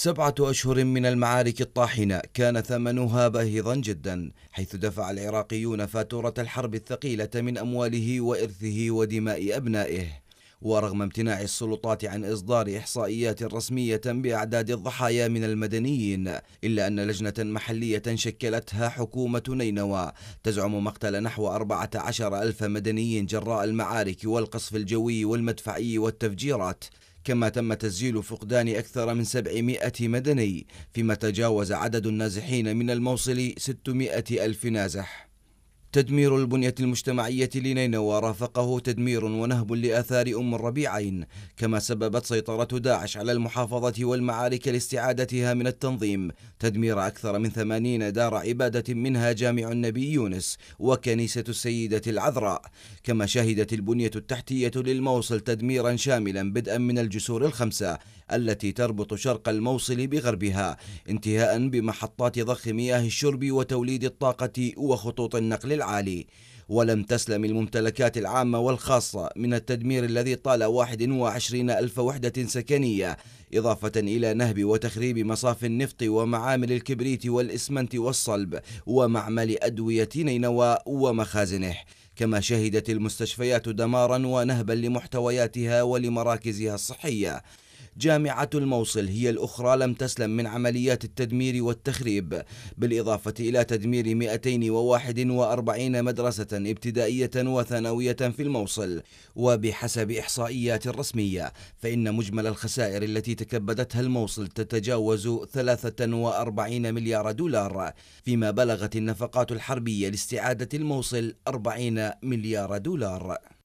سبعة أشهر من المعارك الطاحنة كان ثمنها باهظا جدا حيث دفع العراقيون فاتورة الحرب الثقيلة من أمواله وإرثه ودماء أبنائه ورغم امتناع السلطات عن إصدار إحصائيات رسمية بأعداد الضحايا من المدنيين إلا أن لجنة محلية شكلتها حكومة نينوى تزعم مقتل نحو 14 ألف مدني جراء المعارك والقصف الجوي والمدفعي والتفجيرات كما تم تسجيل فقدان أكثر من 700 مدني فيما تجاوز عدد النازحين من الموصل 600 ألف نازح تدمير البنية المجتمعية لنينوى رافقه تدمير ونهب لآثار أم الربيعين كما سببت سيطرة داعش على المحافظة والمعارك لاستعادتها من التنظيم تدمير أكثر من ثمانين دار عبادة منها جامع النبي يونس وكنيسة السيدة العذراء كما شهدت البنية التحتية للموصل تدميرا شاملا بدءا من الجسور الخمسة التي تربط شرق الموصل بغربها انتهاء بمحطات ضخ مياه الشرب وتوليد الطاقة وخطوط النقل العالي ولم تسلم الممتلكات العامة والخاصة من التدمير الذي طال 21 ألف وحدة سكنية إضافة إلى نهب وتخريب مصاف النفط ومعامل الكبريت والإسمنت والصلب ومعمل أدوية نينوى ومخازنه كما شهدت المستشفيات دمارا ونهبا لمحتوياتها ولمراكزها الصحيه جامعة الموصل هي الأخرى لم تسلم من عمليات التدمير والتخريب بالإضافة إلى تدمير 241 مدرسة ابتدائية وثانوية في الموصل وبحسب إحصائيات رسمية فإن مجمل الخسائر التي تكبدتها الموصل تتجاوز 43 مليار دولار فيما بلغت النفقات الحربية لاستعادة الموصل 40 مليار دولار